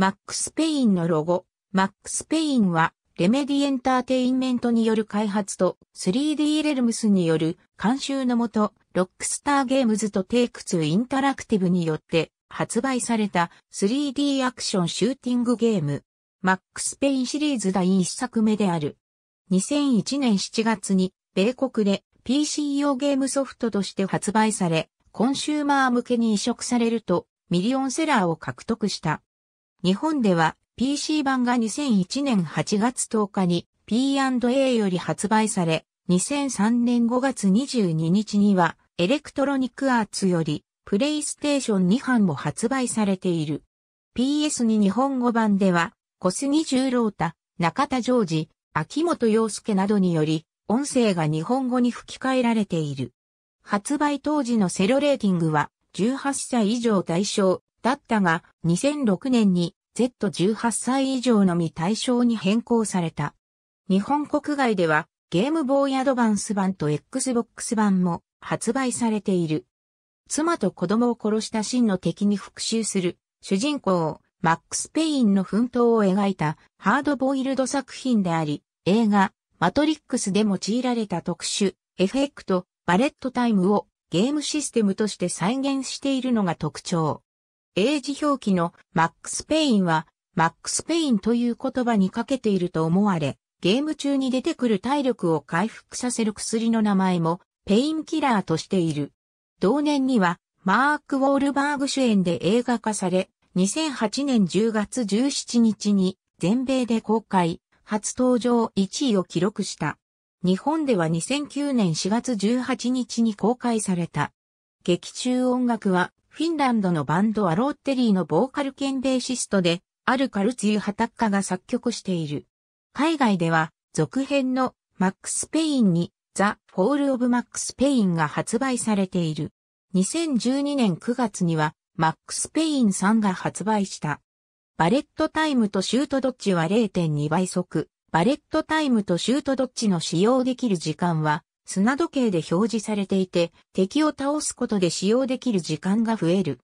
マックス・ペインのロゴ。マックス・ペインは、レメディエンターテインメントによる開発と 3D レルムスによる監修のもと、ロックスターゲームズとテイク2インタラクティブによって発売された 3D アクションシューティングゲーム。マックス・ペインシリーズ第1作目である。2001年7月に、米国で PC 用ゲームソフトとして発売され、コンシューマー向けに移植されると、ミリオンセラーを獲得した。日本では PC 版が2001年8月10日に P&A より発売され、2003年5月22日にはエレクトロニックアーツよりプレイステーション2版も発売されている。PS2 日本語版では小杉十郎太、中田ジョージ、秋元洋介などにより音声が日本語に吹き替えられている。発売当時のセロレーティングは18歳以上対象、だったが、2006年に Z18 歳以上のみ対象に変更された。日本国外ではゲームボーイアドバンス版と Xbox 版も発売されている。妻と子供を殺した真の敵に復讐する主人公マックス・ペインの奮闘を描いたハードボイルド作品であり、映画マトリックスで用いられた特殊エフェクトバレットタイムをゲームシステムとして再現しているのが特徴。英字表記のマックス・ペインは、マックス・ペインという言葉にかけていると思われ、ゲーム中に出てくる体力を回復させる薬の名前も、ペインキラーとしている。同年には、マーク・ウォールバーグ主演で映画化され、2008年10月17日に全米で公開、初登場1位を記録した。日本では2009年4月18日に公開された。劇中音楽はフィンランドのバンドアローテリーのボーカル兼ベーシストで、アルカルツユ・ハタッカが作曲している。海外では、続編のマックス・ペインに、ザ・フォール・オブ・マックス・ペインが発売されている。2012年9月には、マックス・ペインさんが発売した。バレットタイムとシュートドッジは0.2倍速。バレットタイムとシュートドッジの使用できる時間は砂時計で表示されていて、敵を倒すことで使用できる時間が増える。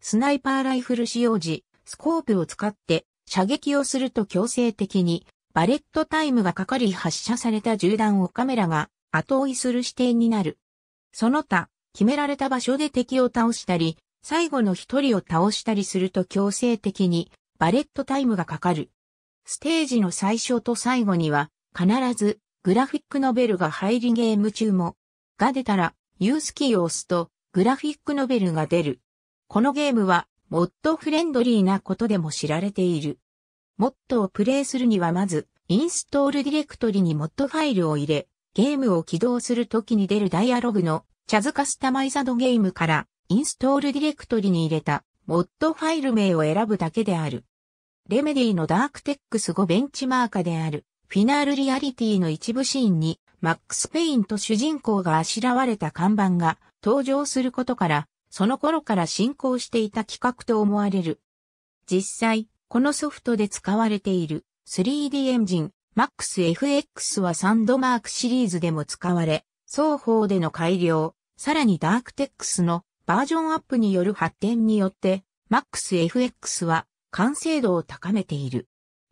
スナイパーライフル使用時、スコープを使って射撃をすると強制的にバレットタイムがかかり発射された銃弾をカメラが後追いする指定になる。その他、決められた場所で敵を倒したり、最後の一人を倒したりすると強制的にバレットタイムがかかる。ステージの最初と最後には必ずグラフィックノベルが入りゲーム中も、が出たら、ユースキーを押すと、グラフィックノベルが出る。このゲームは、モッドフレンドリーなことでも知られている。モッドをプレイするにはまず、インストールディレクトリにモッドファイルを入れ、ゲームを起動するときに出るダイアログの、チャズカスタマイザドゲームから、インストールディレクトリに入れた、モッドファイル名を選ぶだけである。レメディのダークテックス5ベンチマーカである。フィナールリアリティの一部シーンに、マックス・ペインと主人公があしらわれた看板が登場することから、その頃から進行していた企画と思われる。実際、このソフトで使われている 3D エンジン MAXFX はサンドマークシリーズでも使われ、双方での改良、さらにダークテックスのバージョンアップによる発展によって、MAXFX は完成度を高めている。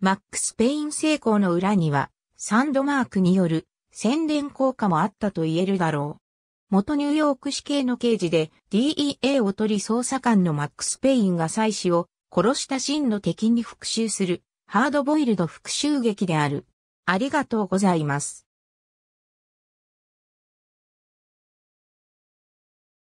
マックス・ペイン成功の裏には、サンドマークによる宣伝効果もあったと言えるだろう。元ニューヨーク市警の刑事で DEA を取り捜査官のマックス・ペインが妻子を殺した真の敵に復讐するハードボイルド復讐劇である。ありがとうございます。